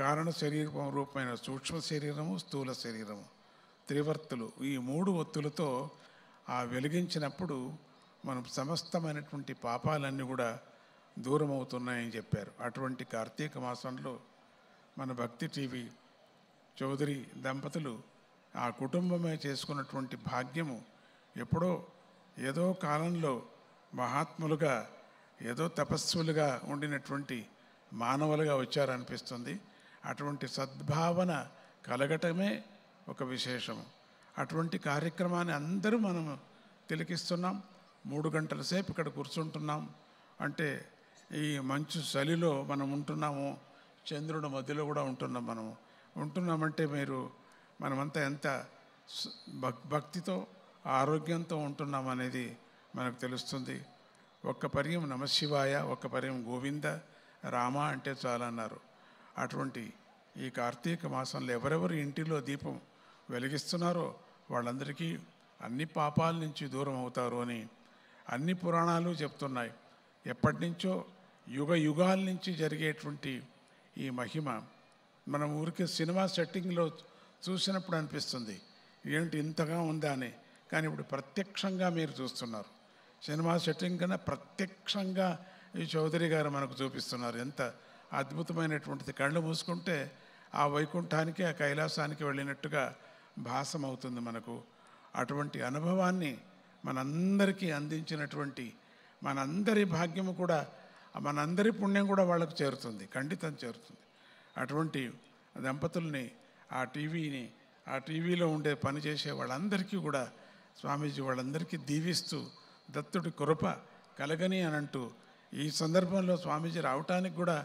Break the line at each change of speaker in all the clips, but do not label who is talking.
కారణ శరీరం రూపమైన సూక్ష్మ శరీరము స్థూల శరీరము త్రివర్తులు ఈ మూడు ఒత్తులతో ఆ వెలిగించినప్పుడు మనం సమస్తమైనటువంటి పాపాలన్నీ కూడా దూరం అవుతున్నాయని చెప్పారు అటువంటి కార్తీక మాసంలో మన భక్తి టీవీ చౌదరి దంపతులు ఆ కుటుంబమే చేసుకున్నటువంటి భాగ్యము ఎప్పుడో ఏదో కాలంలో మహాత్ములుగా ఏదో తపస్సులుగా ఉండినటువంటి మానవులుగా వచ్చారనిపిస్తుంది అటువంటి సద్భావన కలగటమే ఒక విశేషము అటువంటి కార్యక్రమాన్ని అందరూ మనము తిలకిస్తున్నాం మూడు గంటల సేపు ఇక్కడ కూర్చుంటున్నాం అంటే ఈ మంచు చలిలో మనం ఉంటున్నాము చంద్రుడు మధ్యలో కూడా ఉంటున్నాం మనము ఉంటున్నామంటే మీరు మనమంతా ఎంత భక్తితో ఆరోగ్యంతో ఉంటున్నామనేది మనకు తెలుస్తుంది ఒక్క పర్యం నమశివాయ ఒక్క పర్యం గోవింద రామ అంటే చాలా అన్నారు అటువంటి ఈ కార్తీక మాసంలో ఎవరెవరు ఇంటిలో దీపం వెలిగిస్తున్నారో వాళ్ళందరికీ అన్ని పాపాల నుంచి దూరం అవుతారు అని అన్ని పురాణాలు చెప్తున్నాయి ఎప్పటి నుంచో యుగ యుగాల నుంచి జరిగేటువంటి ఈ మహిమ మనం ఊరికి సినిమా సెట్టింగ్లో చూసినప్పుడు అనిపిస్తుంది ఏంటి ఇంతగా ఉందా అని కానీ ఇప్పుడు ప్రత్యక్షంగా మీరు చూస్తున్నారు సినిమా సెట్టింగ్ కన్నా ప్రత్యక్షంగా ఈ చౌదరి గారు మనకు చూపిస్తున్నారు ఎంత అద్భుతమైనటువంటిది కళ్ళు మూసుకుంటే ఆ వైకుంఠానికి ఆ కైలాసానికి వెళ్ళినట్టుగా భాసమవుతుంది మనకు అటువంటి అనుభవాన్ని మనందరికీ అందించినటువంటి మనందరి భాగ్యము కూడా మనందరి పుణ్యం కూడా వాళ్ళకు చేరుతుంది ఖండితం చేరుతుంది అటువంటి దంపతుల్ని ఆ టీవీని ఆ టీవీలో ఉండే పనిచేసే వాళ్ళందరికీ కూడా స్వామీజీ వాళ్ళందరికీ దీవిస్తూ దత్తుడి కృప కలగని అని అంటూ ఈ సందర్భంలో స్వామీజీ రావటానికి కూడా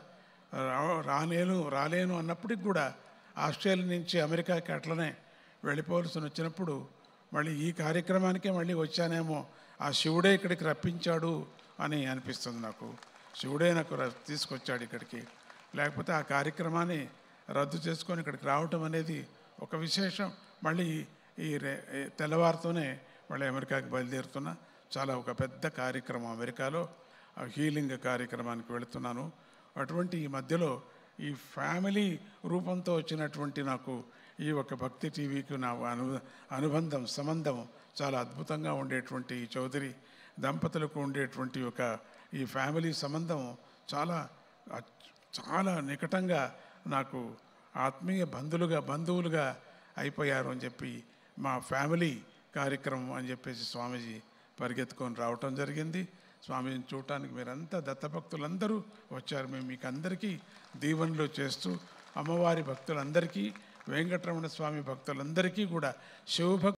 రానేను రాలేను అన్నప్పటికి కూడా ఆస్ట్రేలియా నుంచి అమెరికాకి అట్లనే వెళ్ళిపోవలసి వచ్చినప్పుడు మళ్ళీ ఈ కార్యక్రమానికే మళ్ళీ వచ్చానేమో ఆ శివుడే ఇక్కడికి రప్పించాడు అని అనిపిస్తుంది నాకు శివుడే నాకు తీసుకొచ్చాడు ఇక్కడికి లేకపోతే ఆ కార్యక్రమాన్ని రద్దు చేసుకొని ఇక్కడికి రావటం అనేది ఒక విశేషం మళ్ళీ ఈ తెల్లవారుతోనే మళ్ళీ అమెరికాకి బయలుదేరుతున్నా చాలా ఒక పెద్ద కార్యక్రమం అమెరికాలో హీలింగ్ కార్యక్రమానికి వెళుతున్నాను అటువంటి ఈ మధ్యలో ఈ ఫ్యామిలీ రూపంతో వచ్చినటువంటి నాకు ఈ ఒక భక్తి టీవీకి నా అను అనుబంధం సంబంధం చాలా అద్భుతంగా ఉండేటువంటి ఈ చౌదరి దంపతులకు ఉండేటువంటి ఒక ఈ ఫ్యామిలీ సంబంధం చాలా చాలా నికటంగా నాకు ఆత్మీయ బంధువులుగా బంధువులుగా అయిపోయారు అని చెప్పి మా ఫ్యామిలీ కార్యక్రమం అని చెప్పేసి స్వామీజీ పరిగెత్తుకొని రావటం జరిగింది స్వామిని చూడటానికి మీరంతా దత్తభక్తులందరూ వచ్చారు మేము మీకు అందరికీ దీవెనలు చేస్తూ అమ్మవారి భక్తులందరికీ వెంకటరమణ స్వామి భక్తులందరికీ కూడా శివభక్తి